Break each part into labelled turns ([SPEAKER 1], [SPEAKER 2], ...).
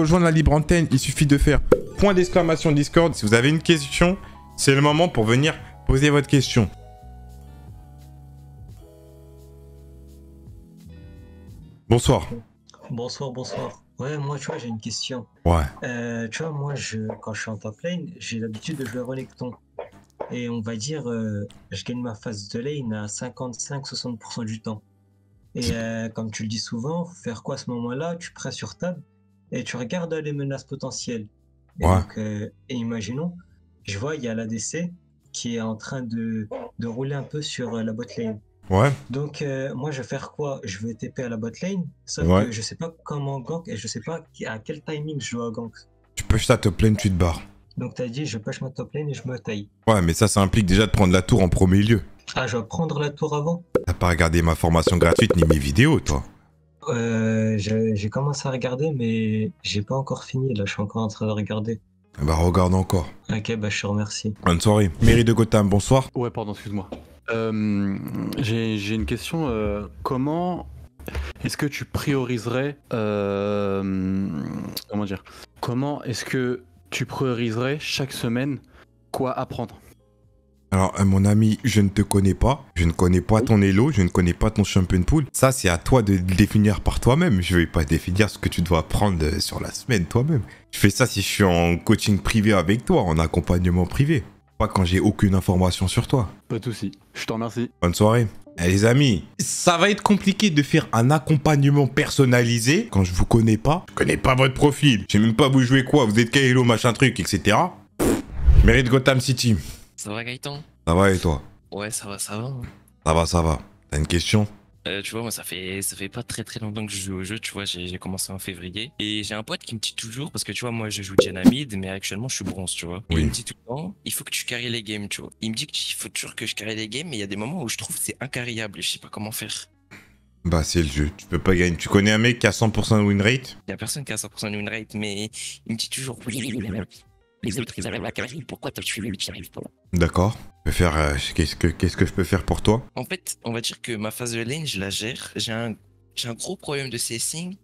[SPEAKER 1] rejoindre la libre antenne, il suffit de faire point d'exclamation Discord. Si vous avez une question, c'est le moment pour venir poser votre question. Bonsoir.
[SPEAKER 2] Bonsoir, bonsoir. Ouais, moi, tu vois, j'ai une question. Ouais. Euh, tu vois, moi, je, quand je suis en top lane, j'ai l'habitude de jouer Renekton. Et on va dire, euh, je gagne ma phase de lane à 55-60% du temps. Et euh, comme tu le dis souvent, faire quoi à ce moment-là Tu prends sur table et tu regardes les menaces potentielles. ouais. Euh, et imaginons, je vois, il y a l'ADC qui est en train de, rouler un peu sur euh, la botlane. Ouais. Donc, euh, moi, je vais faire quoi Je vais TP à la botlane, sauf que je sais pas comment gank et je sais pas à quel timing je dois gank.
[SPEAKER 1] Tu peux ta top lane, tu te barres.
[SPEAKER 2] Donc, tu as dit, je pêche ma top lane et je me taille.
[SPEAKER 1] Ouais, mais ça, ça implique déjà de prendre la tour en premier lieu.
[SPEAKER 2] Ah, je vais prendre la tour avant
[SPEAKER 1] T'as pas regardé ma formation gratuite ni mes vidéos, toi
[SPEAKER 2] euh, j'ai commencé à regarder, mais j'ai pas encore fini. Là, je suis encore en train de regarder.
[SPEAKER 1] Bah, regarde encore.
[SPEAKER 2] Ok, bah, je te remercie.
[SPEAKER 1] Bonne soirée. Mairie de Gotham, bonsoir. Ouais, pardon, excuse-moi.
[SPEAKER 2] Euh, j'ai une question. Euh, comment est-ce que tu prioriserais. Euh, comment dire Comment est-ce que tu prioriserais chaque semaine quoi apprendre
[SPEAKER 1] alors, euh, mon ami, je ne te connais pas. Je ne connais pas ton Elo. Je ne connais pas ton champion pool. Ça, c'est à toi de le définir par toi-même. Je ne vais pas définir ce que tu dois prendre euh, sur la semaine toi-même. Je fais ça si je suis en coaching privé avec toi, en accompagnement privé. Pas quand j'ai aucune information sur toi.
[SPEAKER 2] Pas de souci. Je t'en remercie.
[SPEAKER 1] Bonne soirée. Eh, les amis, ça va être compliqué de faire un accompagnement personnalisé quand je vous connais pas. Je connais pas votre profil. Je sais même pas vous jouer quoi. Vous êtes quel machin truc, etc. Mérite Gotham City. Ça va Gaëtan Ça va et toi
[SPEAKER 2] Ouais, ça va, ça va.
[SPEAKER 1] Ça va, ça va. T'as une question
[SPEAKER 2] euh, tu vois, moi, ça fait, ça fait pas très très longtemps que je joue au jeu, tu vois, j'ai commencé en février. Et j'ai un pote qui me dit toujours, parce que tu vois, moi, je joue Janamid, mais actuellement, je suis bronze, tu vois. il me dit tout le temps, il faut que tu carries
[SPEAKER 1] les games, tu vois. Il me dit qu'il faut toujours que je carrie les games, mais il y a des moments où je trouve que c'est incarriable et je sais pas comment faire. Bah, c'est le jeu, tu peux pas gagner. Tu connais un mec qui a 100% de win rate Y a personne qui a 100% de win rate, mais il me dit toujours, les autres, ils arrivent pourquoi toi tu pas D'accord. Faire, euh, qu'est-ce, que, que je peux faire pour toi En fait, on va dire que ma phase de lane, je la gère. J'ai un, j'ai un gros problème de CSing,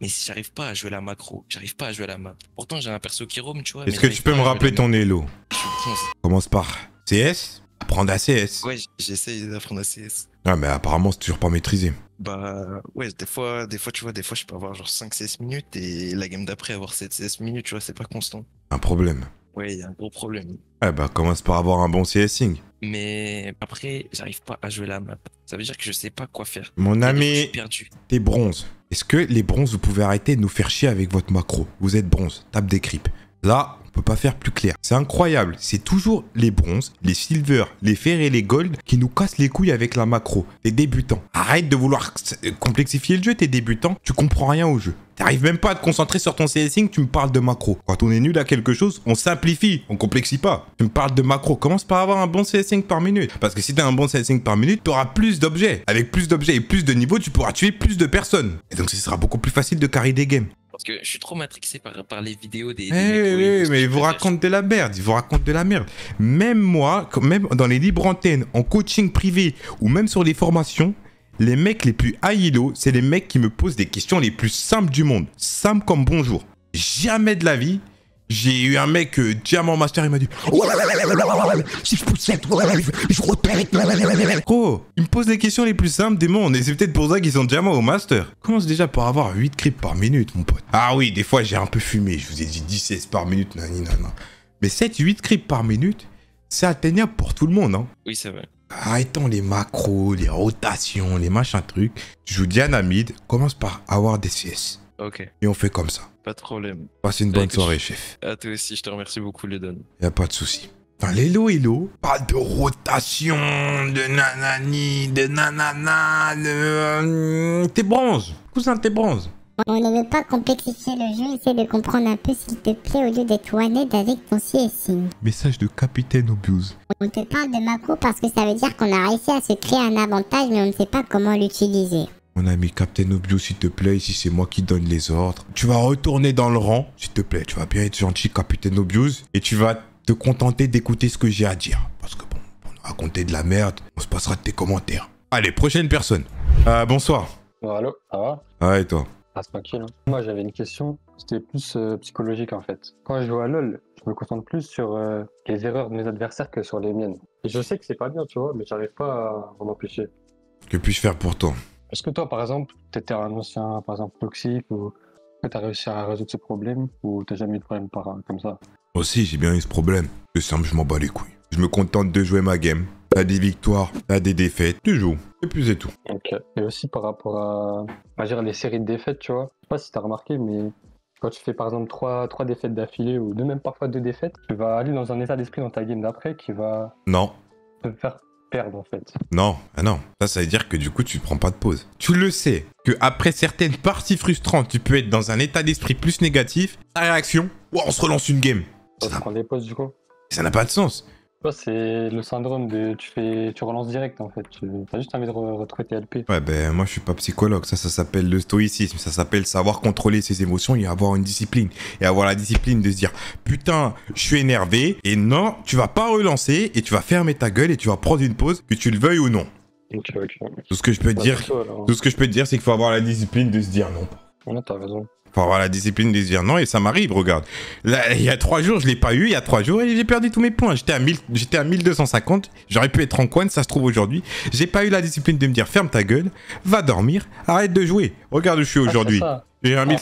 [SPEAKER 1] mais j'arrive pas à jouer la macro, j'arrive pas à jouer la map. Pourtant, j'ai un perso qui roam, tu vois. Est-ce que tu peux me rappeler ton elo Je Commence par CS Apprendre à CS. Ouais, j'essaye d'apprendre à CS. Ah, mais apparemment, c'est toujours pas maîtrisé. Bah, ouais, des fois, des fois, tu vois, des fois, je peux avoir genre 5-16 minutes et la game d'après avoir 7-16 minutes, tu vois, c'est pas constant. Un problème. Ouais, il y a un gros problème. Eh bah, commence par avoir un bon CSing. Mais après, j'arrive pas à jouer la map. Ça veut dire que je sais pas quoi faire. Mon ami, t'es bronze. Est-ce que les bronzes, vous pouvez arrêter de nous faire chier avec votre macro Vous êtes bronze, tape des creeps. Là, on peut pas faire plus clair. C'est incroyable, c'est toujours les bronzes, les silvers, les fers et les gold qui nous cassent les couilles avec la macro. T'es débutant. Arrête de vouloir euh, complexifier le jeu, t'es débutant, tu comprends rien au jeu. T'arrives même pas à te concentrer sur ton CSing, tu me parles de macro. Quand on est nul à quelque chose, on simplifie, on complexifie pas. Tu me parles de macro, commence par avoir un bon CSing par minute. Parce que si t'as un bon CSing par minute, tu auras plus d'objets. Avec plus d'objets et plus de niveaux, tu pourras tuer plus de personnes. Et donc ce sera beaucoup plus facile de carry des games.
[SPEAKER 2] Parce que je suis trop matrixé par, les vidéos des.
[SPEAKER 1] Eh oui, mais ils vous racontent de la merde. Ils vous racontent de la merde. Même moi, même dans les libres antennes, en coaching privé ou même sur les formations, les mecs les plus high c'est les mecs qui me posent des questions les plus simples du monde. Simple comme bonjour. Jamais de la vie, j'ai eu un mec euh, diamant master, il m'a dit oh si je poussais, je repère. Gros, il me pose les questions les plus simples des mondes et c'est peut-être pour ça qu'ils sont diamants au master. Commence déjà par avoir 8 creeps par minute, mon pote. Ah oui, des fois j'ai un peu fumé, je vous ai dit 16 par minute, nanana. Nan. Mais 7 8 creeps par minute, c'est atteignable pour tout le monde, hein. Oui, c'est vrai. Arrêtons les macros, les rotations, les machins trucs. tu joues Diana mid, commence par avoir des CS. Ok. Et on fait comme ça. Pas de problème. Passe une bonne soirée, chef. À toi aussi, je te remercie beaucoup, Ludon. Y'a pas de souci. Enfin, l'élo, Hello. Pas de rotation, de nanani, de nanana, de. Euh, t'es bronze. Cousin, t'es bronze. On ne veut pas complexifier le jeu, essaie de comprendre un peu s'il te plaît au lieu d'être one avec ton CSI. Message de Capitaine Obuse. On te parle de Mako parce que ça veut dire qu'on a réussi à se créer un avantage mais on ne sait pas comment l'utiliser. Mon ami Captain Obvious, s'il te plaît, ici c'est moi qui donne les ordres. Tu vas retourner dans le rang, s'il te plaît. Tu vas bien être gentil, Captain Obvious. Et tu vas te contenter d'écouter ce que j'ai à dire. Parce que bon, on raconter de la merde, on se passera de tes commentaires. Allez, prochaine personne. Euh, bonsoir.
[SPEAKER 2] Bon allô, ça va Ah et toi ah, tranquille. Hein. Moi, j'avais une question. C'était plus euh, psychologique, en fait. Quand je joue à LoL, je me concentre plus sur euh, les erreurs de mes adversaires que sur les miennes. Et je sais que c'est pas bien, tu vois, mais j'arrive pas à m'en Que
[SPEAKER 1] puis-je faire pour toi
[SPEAKER 2] est-ce que toi, par exemple, tu étais un ancien, par exemple, toxique ou tu as réussi à résoudre ce problème ou t'as jamais eu de problème par, comme ça
[SPEAKER 1] Aussi, j'ai bien eu ce problème. C'est simple, je m'en bats les couilles. Je me contente de jouer ma game. T'as des victoires, t'as des défaites, tu joues, et puis c'est tout.
[SPEAKER 2] Ok. Et aussi par rapport à, à dire, les séries de défaites, tu vois. Je sais pas si tu as remarqué, mais quand tu fais par exemple trois, trois défaites d'affilée ou même parfois deux défaites, tu vas aller dans un état d'esprit dans ta game d'après qui va. Non. Te faire en fait.
[SPEAKER 1] Non, ah non. Ça, ça veut dire que du coup, tu prends pas de pause. Tu le sais que après certaines parties frustrantes, tu peux être dans un état d'esprit plus négatif. Ta réaction, on se relance une game. du Ça n'a pas de sens
[SPEAKER 2] c'est le syndrome de tu fais, tu relances direct en fait. Tu as juste envie de retrouver tes LP.
[SPEAKER 1] Ouais, ben moi je suis pas psychologue. Ça, ça s'appelle le stoïcisme. Ça s'appelle savoir contrôler ses émotions et avoir une discipline. Et avoir la discipline de se dire putain, je suis énervé. Et non, tu vas pas relancer et tu vas fermer ta gueule et tu vas prendre une pause, que tu le veuilles ou non. Tout ce que je peux te bah, dire, tout ce que je peux dire, c'est qu'il faut avoir la discipline de se dire non. Ouais, t'as raison pour avoir la discipline de dire non, et ça m'arrive, regarde. Là, il y a trois jours, je l'ai pas eu, il y a trois jours, et j'ai perdu tous mes points. J'étais à, 1000, j'étais à 1250, j'aurais pu être en coin, ça se trouve aujourd'hui. J'ai pas eu la discipline de me dire ferme ta gueule, va dormir, arrête de jouer. Regarde où je suis ah, aujourd'hui. j'ai je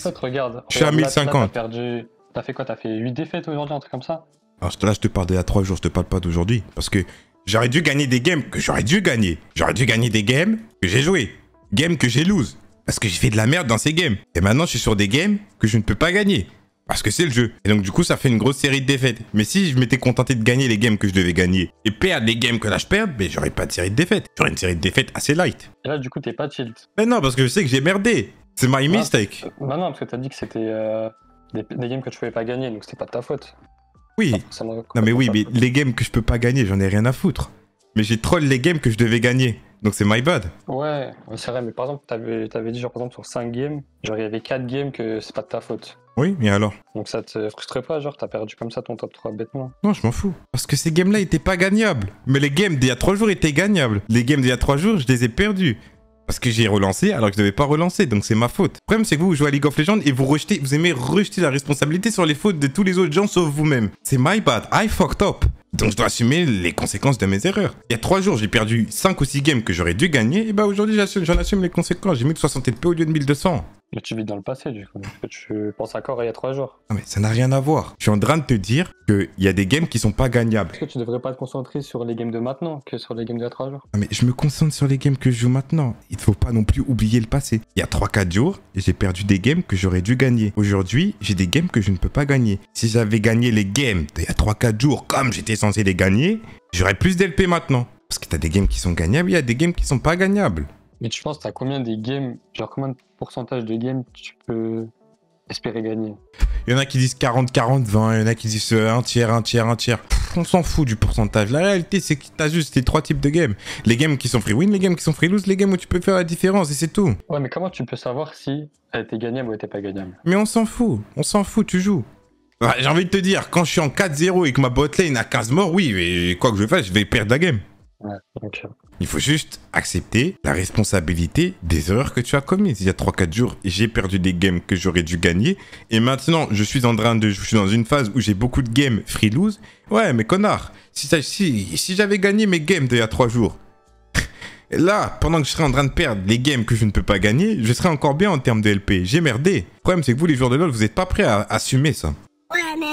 [SPEAKER 2] suis à 1050. t'as, fait quoi T'as fait huit défaites aujourd'hui, un truc comme ça
[SPEAKER 1] Alors ah, là, je te parle d'il trois jours, je te parle pas d'aujourd'hui. Parce que j'aurais dû gagner des games que j'aurais dû gagner. J'aurais dû gagner des games que j'ai joué. Games que j'ai lose. Parce que j'ai fait de la merde dans ces games. Et maintenant, je suis sur des games que je ne peux pas gagner. Parce que c'est le jeu. Et donc, du coup, ça fait une grosse série de défaites. Mais si je m'étais contenté de gagner les games que je devais gagner et perdre les games que là je perds, ben, j'aurais pas de série de défaites. J'aurais une série de défaites assez light. Et là, du coup, t'es pas tilt. Mais non, parce que je sais que j'ai merdé. C'est my ah. mistake. Euh,
[SPEAKER 2] non, parce que t'as dit que c'était euh, des, games que tu pouvais pas gagner, donc c'était pas de ta faute. Oui. Non,
[SPEAKER 1] mais oui, mais les games que je peux pas gagner, j'en ai rien à foutre. Mais j'ai troll les games que je devais gagner. Donc c'est my bad.
[SPEAKER 2] Ouais, c'est vrai, mais par exemple, t'avais avais dit, genre, par exemple, sur 5 games, genre, il y avait 4 games que c'est pas de ta faute. Oui, mais alors Donc ça te frustrait pas, genre, t'as perdu comme ça ton top 3 bêtement
[SPEAKER 1] Non, je m'en fous. Parce que ces games-là étaient pas gagnables. Mais les games d'il y a 3 jours étaient gagnables. Les games d'il y a 3 jours, je les ai perdus. Parce que j'ai relancé alors que je devais pas relancer, donc c'est ma faute. Le problème, c'est que vous, vous jouez à League of Legends et vous rejetez, vous aimez rejeter la responsabilité sur les fautes de tous les autres gens sauf vous-même. C'est my bad, I fucked up. Donc je dois assumer les conséquences de mes erreurs. Il y a trois jours, j'ai perdu 5 ou 6 games que j'aurais dû gagner, et bah aujourd'hui j'en assume les conséquences. J'ai mis 60 TP au lieu de 1200
[SPEAKER 2] tu vis dans le passé, du coup. tu penses encore il y a trois
[SPEAKER 1] jours. Non, ah, mais ça n'a rien à voir. Je suis en train de te dire qu'il y a des games qui sont pas gagnables. Est-ce que tu devrais pas te concentrer sur les games de maintenant que sur les games de trois jours Non, ah, mais je me concentre sur les games que je joue maintenant. Il ne faut pas non plus oublier le passé. Il y a 3-4 jours, j'ai perdu des games que j'aurais dû gagner. Aujourd'hui, j'ai des games que je ne peux pas gagner. Si j'avais gagné les games d'il y a 3-4 jours comme j'étais censé les gagner, j'aurais plus d'LP maintenant. Parce que tu as des games qui sont gagnables, il y a des games qui sont pas gagnables. Mais tu penses,
[SPEAKER 2] t'as combien des games, genre combien de pourcentage de games tu peux espérer gagner
[SPEAKER 1] Il y en a qui disent 40, 40, 20, il y en a qui disent 1 euh, tiers, 1 tiers, 1 tiers. on s'en fout du pourcentage. La réalité, c'est que t'as juste les trois types de games. Les games qui sont free win, les games qui sont free lose, les games où tu peux faire la différence et c'est tout.
[SPEAKER 2] Ouais, mais comment tu peux savoir si elle était gagnable ou pas gagnable
[SPEAKER 1] Mais on s'en fout, on s'en fout, tu joues. J'ai envie de te dire, quand je suis en 4-0 et que ma botlane a 15 morts, oui, mais quoi que je fasse, je vais perdre la game il faut juste accepter la responsabilité des erreurs que tu as commises. Il y a 3-4 jours, j'ai perdu des games que j'aurais dû gagner. Et maintenant, je suis en train de. Je suis dans une phase où j'ai beaucoup de games free lose. Ouais, mais connard, si, si, j'avais gagné mes games d'il y a 3 jours, Là, pendant que je serais en train de perdre les games que je ne peux pas gagner, je serais encore bien en termes de LP. J'ai merdé. Le problème, c'est que vous, les joueurs de LoL, vous n'êtes pas prêts à assumer ça. Ouais, mais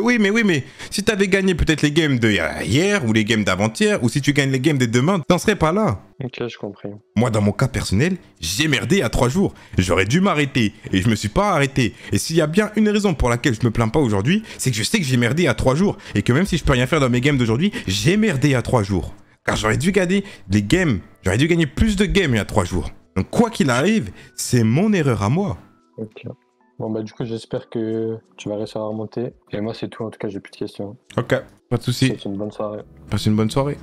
[SPEAKER 1] oui, mais oui, mais si t'avais gagné peut-être les games de hier ou les games d'avant-hier, ou si tu gagnes les games de demain, t'en serais pas là. Ok, je comprends. Moi, dans mon cas personnel, j'ai merdé à trois jours. J'aurais dû m'arrêter et je me suis pas arrêté. Et s'il y a bien une raison pour laquelle je me plains pas aujourd'hui, c'est que je sais que j'ai merdé à trois jours et que même si je peux rien faire dans mes games d'aujourd'hui, j'ai merdé à trois jours. Car j'aurais dû gagner des games, j'aurais dû gagner plus de games il y a trois jours. Donc quoi qu'il arrive, c'est mon erreur à moi.
[SPEAKER 2] Bon, bah, du coup, j'espère que tu vas réussir à remonter. Et moi, c'est tout. En tout cas, j'ai plus de questions.
[SPEAKER 1] Ok, pas de soucis. Passe une bonne soirée. Passe une bonne soirée.